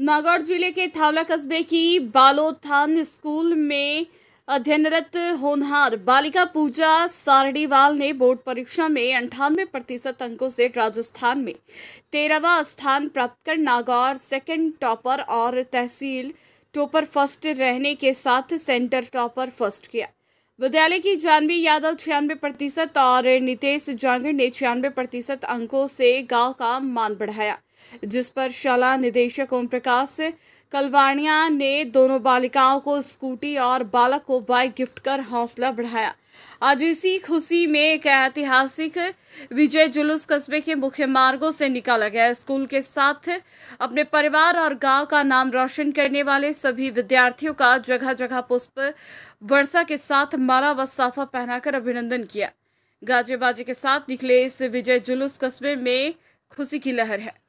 नागौर जिले के थावला कस्बे की बालोथान स्कूल में अध्ययनरत होनहार बालिका पूजा सारडीवाल ने बोर्ड परीक्षा में अंठानवे प्रतिशत अंकों से राजस्थान में तेरहवा स्थान प्राप्त कर नागौर सेकंड टॉपर और तहसील टॉपर फर्स्ट रहने के साथ सेंटर टॉपर फर्स्ट किया विद्यालय की जानवी यादव छियानवे प्रतिशत और नितेश जांगड़ ने छियानवे प्रतिशत अंकों से गांव का मान बढ़ाया जिस पर शाला निदेशक ओम प्रकाश कलवाणिया ने दोनों बालिकाओं को स्कूटी और बालक को बाइक गिफ्ट कर हौसला बढ़ाया आज इसी खुशी में एक ऐतिहासिक विजय जुलूस कस्बे के मुख्य मार्गों से निकाला गया स्कूल के साथ अपने परिवार और गांव का नाम रोशन करने वाले सभी विद्यार्थियों का जगह जगह पुष्प वर्षा के साथ माला व साफा पहनाकर अभिनंदन किया गाजेबाजी के साथ निकले इस विजय जुलूस कस्बे में खुशी की लहर है